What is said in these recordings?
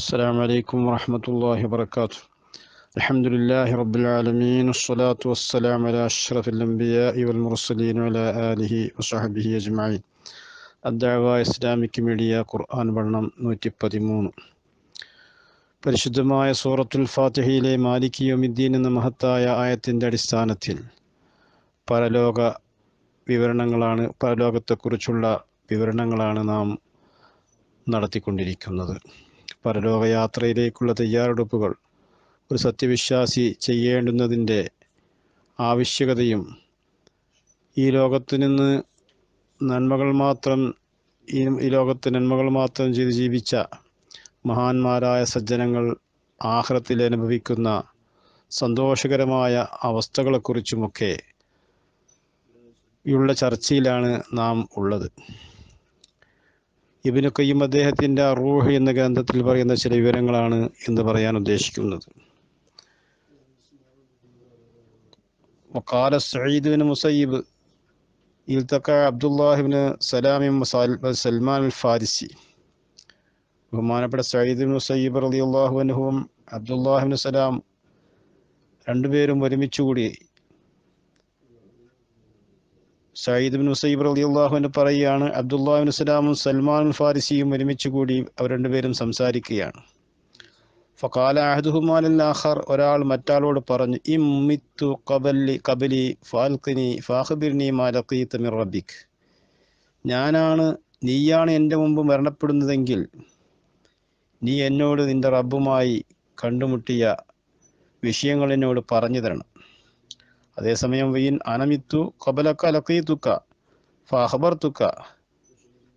السلام عليكم ورحمة الله وبركاته الحمد لله رب العالمين الصلاة والسلام على أشرف الأنبياء والمرسلين وعلى آله وصحبه أجمعين الدعوة إسلامك ميديا قرآن برنام نوتي بديمون പരിശുദ്ധമായ സൂറത്തുൽ ഫാത്തിഹയിലെ മാലിക് യോമിദ്ദീൻ എന്ന മഹത്തായ ആയത്തിൻ്റെ അടിസ്ഥാനത്തിൽ പരലോക വിവരണങ്ങളാണ് പരലോകത്തെക്കുറിച്ചുള്ള വിവരണങ്ങളാണ് നാം നടത്തിക്കൊണ്ടിരിക്കുന്നത് പരലോകയാത്രയിലേക്കുള്ള തയ്യാറെടുപ്പുകൾ ഒരു സത്യവിശ്വാസി ചെയ്യേണ്ടുന്നതിൻ്റെ ആവശ്യകതയും ഈ ലോകത്തു നിന്ന് നന്മകൾ മാത്രം ഈ ലോകത്ത് നന്മകൾ മാത്രം ചെയ്ത് ജീവിച്ച മഹാന്മാരായ സജ്ജനങ്ങൾ ആഹ്ലത്തിൽ അനുഭവിക്കുന്ന സന്തോഷകരമായ അവസ്ഥകളെക്കുറിച്ചുമൊക്കെ ഉള്ള ചർച്ചയിലാണ് നാം ഉള്ളത് ഇബിനു കയ്യും അദ്ദേഹത്തിൻ്റെ റൂഹ് എന്ന ഗ്രന്ഥത്തിൽ പറയുന്ന ചില വിവരങ്ങളാണ് എന്ന് പറയാൻ ഉദ്ദേശിക്കുന്നത് وقال سعيد بن മുസയ്യിബ് التقى عبد الله بن سلام سلمان ബഹുമാനപ്പെട്ട സയ്യിദ് ബിൻ സയ്യിബ് റളിയല്ലാഹു അൻഹുവും അബ്ദുല്ലാഹിബ്നു സലാം രണ്ടുപേരും ഒരുമിച്ചുകൂടി സയ്യിദ് സയ്യിദ്ബിൻ മുസൈബ് അലി അള്ളാഹുവിന് പറയുകയാണ് അബ്ദുല്ലാബിൻ സലാമും സൽമാൻ ഫാരിസിയും ഒരുമിച്ച് കൂടി അവർ രണ്ടുപേരും സംസാരിക്കുകയാണ് ഫക്കാല അഹദുഹുമാൻ അല്ലാഹർ ഒരാൾ മറ്റാളോട് പറഞ്ഞു ഇമ്മിത്തു കബലി കബലി ഫാൽക്കിനി ഫാഹബിർനി മാലക്കി മിറബിക് ഞാനാണ് നീയാണ് എൻ്റെ മുമ്പ് മരണപ്പെടുന്നതെങ്കിൽ നീ എന്നോട് നിൻ്റെ റബ്ബുമായി കണ്ടുമുട്ടിയ വിഷയങ്ങൾ എന്നോട് പറഞ്ഞു തരണം അതേസമയം വൈൻ അനമിത്തു കൊബലക്ക അലക്കി ഫാഹബർ തുക്ക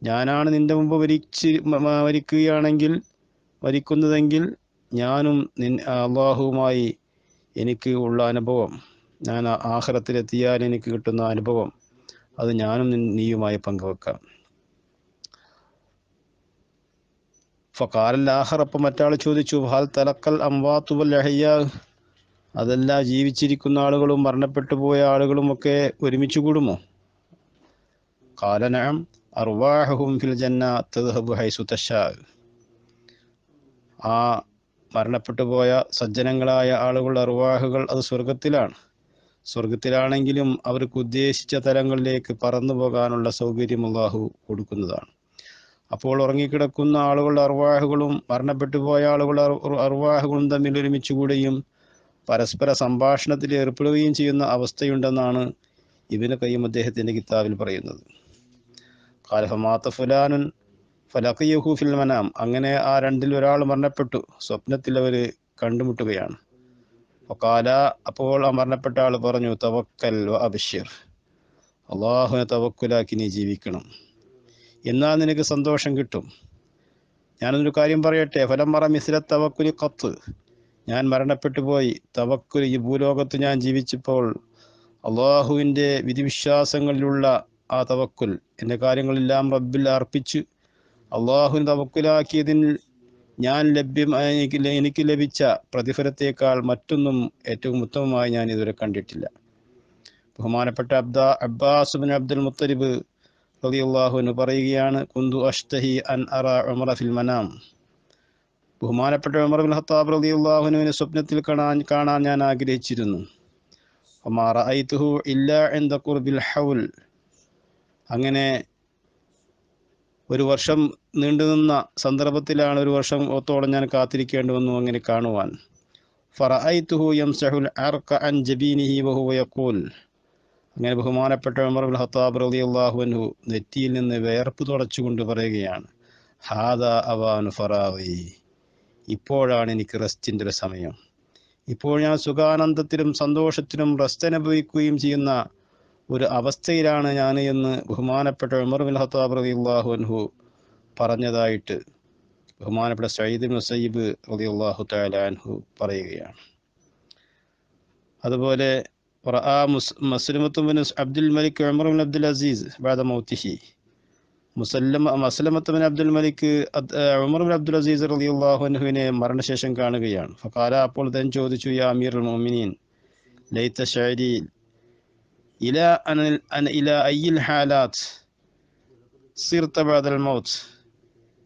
ഞാനാണ് നിന്റെ മുമ്പ് വരിച്ച് വരിക്കുകയാണെങ്കിൽ വരിക്കുന്നതെങ്കിൽ ഞാനും നിൻ അള്ളാഹുവുമായി എനിക്ക് ഉള്ള അനുഭവം ഞാൻ ആഹ്റത്തിലെത്തിയാൽ എനിക്ക് കിട്ടുന്ന അനുഭവം അത് ഞാനും നീയുമായി പങ്കുവെക്കാം ഫക്കാലൽ ആഹർ അപ്പം മറ്റാൾ ചോദിച്ചു ഹാൽ തലക്കൽ അംവാത്തുബൽ അഹയ്യ അതല്ല ജീവിച്ചിരിക്കുന്ന ആളുകളും മരണപ്പെട്ടു പോയ ആളുകളും ഒക്കെ ഒരുമിച്ച് കൂടുമോ കാലനം അർവാഹും ഫിൽ ജന്ന തദ്ഹബു ഹൈസു ആ മരണപ്പെട്ടു പോയ സജ്ജനങ്ങളായ ആളുകളുടെ അർവാഹുകൾ അത് സ്വർഗത്തിലാണ് സ്വർഗത്തിലാണെങ്കിലും അവർക്ക് ഉദ്ദേശിച്ച തലങ്ങളിലേക്ക് പറന്നു പോകാനുള്ള സൗകര്യം അള്ളാഹു കൊടുക്കുന്നതാണ് അപ്പോൾ ഉറങ്ങിക്കിടക്കുന്ന ആളുകളുടെ അറുവാഹുകളും മരണപ്പെട്ടു പോയ ആളുകളുടെ അറുവാഹുകളും തമ്മിൽ ഒരുമിച്ചുകൂടെയും പരസ്പര സംഭാഷണത്തിൽ ഏർപ്പെടുകയും ചെയ്യുന്ന അവസ്ഥയുണ്ടെന്നാണ് ഇബിന് കയ്യും അദ്ദേഹത്തിൻ്റെ കിതാബിൽ പറയുന്നത് കാലഫമാത്ത ഫുലാനുൻ ഫലഖിയഹു ഫിൽ മനാം അങ്ങനെ ആ രണ്ടിൽ ഒരാൾ മരണപ്പെട്ടു സ്വപ്നത്തിൽ അവർ കണ്ടുമുട്ടുകയാണ് കാല അപ്പോൾ ആ മരണപ്പെട്ട ആൾ പറഞ്ഞു തവക്കൽ വ അബിഷിർ അള്ളാഹുനെ തവക്കുലാക്കി നീ ജീവിക്കണം എന്നാൽ നിനക്ക് സന്തോഷം കിട്ടും ഞാനൊരു കാര്യം പറയട്ടെ ഫലം പറ മിസില തവക്കുലി കത്ത് ഞാൻ മരണപ്പെട്ടു പോയി തവക്കുൽ ഈ ഭൂലോകത്ത് ഞാൻ ജീവിച്ചപ്പോൾ അള്ളാഹുവിൻ്റെ വിധിവിശ്വാസങ്ങളിലുള്ള ആ തവക്കുൽ എൻ്റെ കാര്യങ്ങളെല്ലാം റബ്ബിൽ അർപ്പിച്ച് അള്ളാഹുവിന് തവക്കുലാക്കിയതിൽ ഞാൻ ലഭ്യം എനിക്ക് എനിക്ക് ലഭിച്ച പ്രതിഫലത്തേക്കാൾ മറ്റൊന്നും ഏറ്റവും ഉത്തമമായി ഞാൻ ഇതുവരെ കണ്ടിട്ടില്ല ബഹുമാനപ്പെട്ട അബ്ദ അബ്ബാസുബിൻ അബ്ദുൽ മുത്തലിബ് റബി അള്ളാഹുവിന് പറയുകയാണ് കുന്തു അഷ്തഹി അൻ അറ ഉമറ ഫിൽ മനാം ബഹുമാനപ്പെട്ട ഉമർ ബിൻ ഹത്താബ് റലി അള്ളാഹുനുവിനെ സ്വപ്നത്തിൽ കാണാൻ കാണാൻ ഞാൻ ആഗ്രഹിച്ചിരുന്നു ഹൗൽ അങ്ങനെ ഒരു വർഷം നീണ്ടുനിന്ന സന്ദർഭത്തിലാണ് ഒരു വർഷം ഓത്തോളം ഞാൻ കാത്തിരിക്കേണ്ടി വന്നു അങ്ങനെ കാണുവാൻ യംസഹുൽ അൻ ജബീനിഹി വഹുവ യഖൂൽ അങ്ങനെ ബഹുമാനപ്പെട്ട ഉമർ ബിൻ ഹത്താബ് റളിയല്ലാഹു അൻഹു നെറ്റിയിൽ നിന്ന് വിയർപ്പ് തുടച്ചുകൊണ്ട് പറയുകയാണ് ഹാദ അവാൻ ഫറാവി ഇപ്പോഴാണ് എനിക്ക് റെസ്റ്റിൻ്റെ ഒരു സമയം ഇപ്പോൾ ഞാൻ സുഖാനന്ദത്തിലും സന്തോഷത്തിലും റെസ്റ്റ് അനുഭവിക്കുകയും ചെയ്യുന്ന ഒരു അവസ്ഥയിലാണ് ഞാൻ എന്ന് ബഹുമാനപ്പെട്ട ഉമർ ബിൻ ഹത്താബ് റബി അള്ളാഹു അൻഹു പറഞ്ഞതായിട്ട് ബഹുമാനപ്പെട്ട സയ്യിദ് മുസൈബ് റബി അള്ളാഹു തലാൻഹു പറയുകയാണ് അതുപോലെ റഅ മുസ് മസ്ലിമത്തുബിൻ അബ്ദുൽ മലിക് ഉമർ ബിൻ അബ്ദുൽ അസീസ് ബാദ മൗത്തിഹി മുസല്ലം മസലമത്തബിൻ അബ്ദുൽ മലിക്ക് ഉമർ ബിൻ അബ്ദുൽ അസീസ് അലി അള്ളാഹുനഹുവിനെ മരണശേഷം കാണുകയാണ് ഫക്കാല അപ്പോൾ തൻ ചോദിച്ചു യാ അമീർ മോമിനീൻ ലൈത്ത ഷാരി ഇല അനൽ ഇല അയ്യിൽ ഹാലാത്ത് സീർത്തബാദൽ മൗത്ത്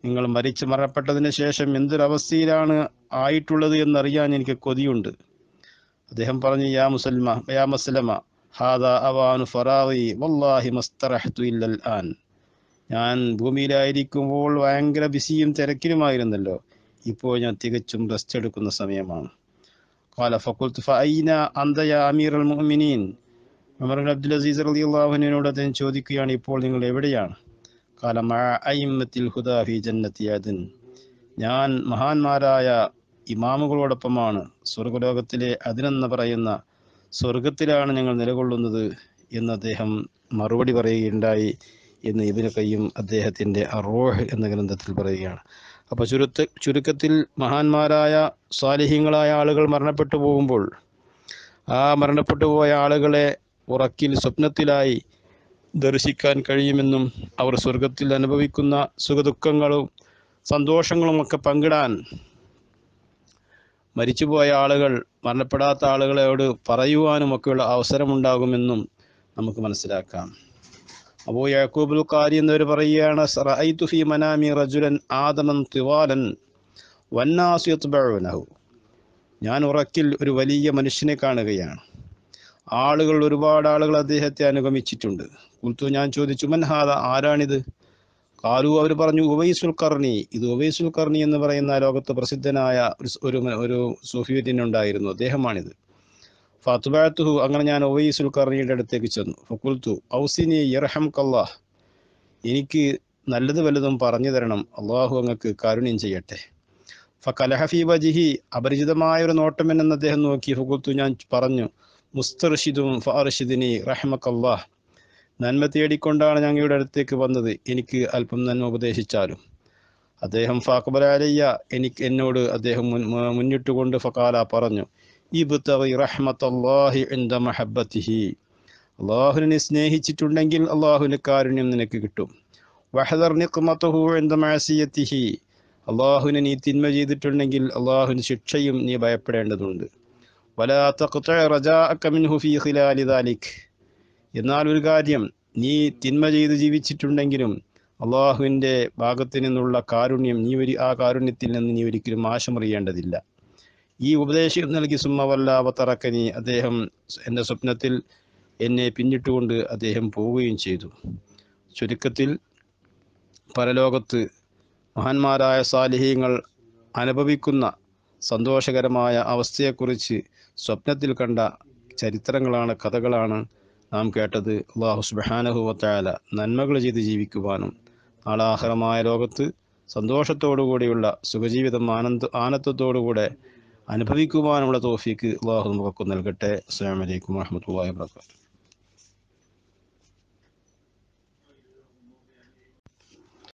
നിങ്ങൾ മരിച്ചു മരണപ്പെട്ടതിന് ശേഷം എന്തൊരവസ്ഥയിലാണ് ആയിട്ടുള്ളത് എന്നറിയാൻ എനിക്ക് കൊതിയുണ്ട് അദ്ദേഹം പറഞ്ഞു യാ മുസൽമ യാ മുസലമ ഹാദ അവാനു ഫറാവി വല്ലാഹി മസ്തറഹ്തു ഇല്ലൽ ആൻ ഞാൻ ഭൂമിയിലായിരിക്കുമ്പോൾ ഭയങ്കര ബിസിയും തിരക്കിലുമായിരുന്നല്ലോ ഇപ്പോൾ ഞാൻ തികച്ചും റെസ്റ്റ് എടുക്കുന്ന സമയമാണ് قال فقلت فأين أنت يا أمير المؤمنين അബ്ദുൽ അസീസ് അലി അള്ളാഹുവിനോട് അദ്ദേഹം ചോദിക്കുകയാണ് ഇപ്പോൾ നിങ്ങൾ എവിടെയാണ് കാലമാഅത്തിൽ ഹുദാഫി ജന്നത്തിയാദിൻ ഞാൻ മഹാന്മാരായ ഇമാമുകളോടൊപ്പമാണ് സ്വർഗലോകത്തിലെ അതിനെന്ന് പറയുന്ന സ്വർഗത്തിലാണ് ഞങ്ങൾ നിലകൊള്ളുന്നത് എന്ന് അദ്ദേഹം മറുപടി പറയുകയുണ്ടായി എന്ന് ഇബിന് കയ്യും അദ്ദേഹത്തിൻ്റെ അറോഹ് എന്ന ഗ്രന്ഥത്തിൽ പറയുകയാണ് അപ്പോൾ ചുരുത്ത് ചുരുക്കത്തിൽ മഹാന്മാരായ സ്വാലിഹ്യങ്ങളായ ആളുകൾ മരണപ്പെട്ടു പോകുമ്പോൾ ആ മരണപ്പെട്ടു പോയ ആളുകളെ ഉറക്കിൽ സ്വപ്നത്തിലായി ദർശിക്കാൻ കഴിയുമെന്നും അവർ സ്വർഗത്തിൽ അനുഭവിക്കുന്ന സുഖദുഃഖങ്ങളും സന്തോഷങ്ങളും ഒക്കെ പങ്കിടാൻ മരിച്ചുപോയ ആളുകൾ മരണപ്പെടാത്ത ആളുകളോട് പറയുവാനും ഒക്കെയുള്ള അവസരമുണ്ടാകുമെന്നും നമുക്ക് മനസ്സിലാക്കാം അബൂ യാക്കൂബുൽ ഖാരി എന്നവർ പറയുകയാണ് സറഅയ്തു മനാമി റജുലൻ ആദമൻ തിവാലൻ ഞാൻ ഉറക്കിൽ ഒരു വലിയ മനുഷ്യനെ കാണുകയാണ് ആളുകൾ ഒരുപാട് ആളുകൾ അദ്ദേഹത്തെ അനുഗമിച്ചിട്ടുണ്ട് കുൽത്തു ഞാൻ ചോദിച്ചു മൻഹാദ ആരാണിത് കാലു അവർ പറഞ്ഞു ഉവൈസുൽ കർണി ഇത് ഉവൈസുൽ കർണി എന്ന് പറയുന്ന ലോകത്ത് പ്രസിദ്ധനായ ഒരു ഒരു ഉണ്ടായിരുന്നു അദ്ദേഹമാണിത് ഫാത്തുബാത്തുഹു അങ്ങനെ ഞാൻ ഒവൈസുൽ കറിയുടെ അടുത്തേക്ക് ചെന്നു ഫുക്കുൽത്തു ഔസിനി ഇർഹം കല്ലാഹ് എനിക്ക് നല്ലത് വല്ലതും പറഞ്ഞു തരണം അള്ളാഹു അങ്ങക്ക് കാരുണ്യം ചെയ്യട്ടെ ഫക്കലഹഫി വജിഹി അപരിചിതമായ ഒരു നോട്ടം എന്നെന്ന് അദ്ദേഹം നോക്കി ഫുക്കുൽത്തു ഞാൻ പറഞ്ഞു മുസ്തർഷിദും ഫാർഷിദിനി റഹ്മക്കല്ലാഹ് നന്മ തേടിക്കൊണ്ടാണ് ഞങ്ങളുടെ അടുത്തേക്ക് വന്നത് എനിക്ക് അല്പം നന്മ ഉപദേശിച്ചാലും അദ്ദേഹം ഫാക്ബലാലയ്യ എനിക്ക് എന്നോട് അദ്ദേഹം മുന്നിട്ടുകൊണ്ട് ഫക്കാല പറഞ്ഞു ഇബ്തവി റഹ്മത്തല്ലാഹി ഇൻദ മഹബ്ബതിഹി അല്ലാഹുവിനെ സ്നേഹിച്ചിട്ടുണ്ടെങ്കിൽ അള്ളാഹുവിൻ്റെ കാരുണ്യം നിനക്ക് കിട്ടും വഹദർ നിഖ്മതുഹു ഇൻദ മഅസിയതിഹി അല്ലാഹുവിനെ നീ തിന്മ ചെയ്തിട്ടുണ്ടെങ്കിൽ അള്ളാഹുവിന് ശിക്ഷയും നീ ഭയപ്പെടേണ്ടതുണ്ട് വലാ തഖ്ത റജാഅക മിൻഹു ഫീ ഖിലാലി ദാലിക് എന്നാൽ ഒരു കാര്യം നീ തിന്മ ചെയ്ത് ജീവിച്ചിട്ടുണ്ടെങ്കിലും അള്ളാഹുവിൻ്റെ ഭാഗത്തു നിന്നുള്ള കാരുണ്യം നീ ഒരു ആ കാരുണ്യത്തിൽ നിന്ന് നീ ഒരിക്കലും ആശമറിയേണ്ടതില്ല ഈ ഉപദേശം നൽകി സുമ്മവല്ല അവത്തറക്കനി അദ്ദേഹം എൻ്റെ സ്വപ്നത്തിൽ എന്നെ പിന്നിട്ടുകൊണ്ട് അദ്ദേഹം പോവുകയും ചെയ്തു ചുരുക്കത്തിൽ പരലോകത്ത് മഹാന്മാരായ സാലിഹ്യങ്ങൾ അനുഭവിക്കുന്ന സന്തോഷകരമായ അവസ്ഥയെക്കുറിച്ച് സ്വപ്നത്തിൽ കണ്ട ചരിത്രങ്ങളാണ് കഥകളാണ് നാം കേട്ടത് അള്ളാഹു സുബാനഹുവത്തായ നന്മകൾ ചെയ്ത് ജീവിക്കുവാനും നാളാഹരമായ ലോകത്ത് സന്തോഷത്തോടുകൂടിയുള്ള സുഖജീവിതം ആനന്ദ ആനന്ദത്തോടുകൂടെ അനുഭവിക്കുവാനുള്ള തോഫിക്ക് അള്ളാഹു നമുക്ക് നൽകട്ടെ അസ്സാം വലൈക്കും വാഹമത്തല്ലാ വാബർക്കാത്തു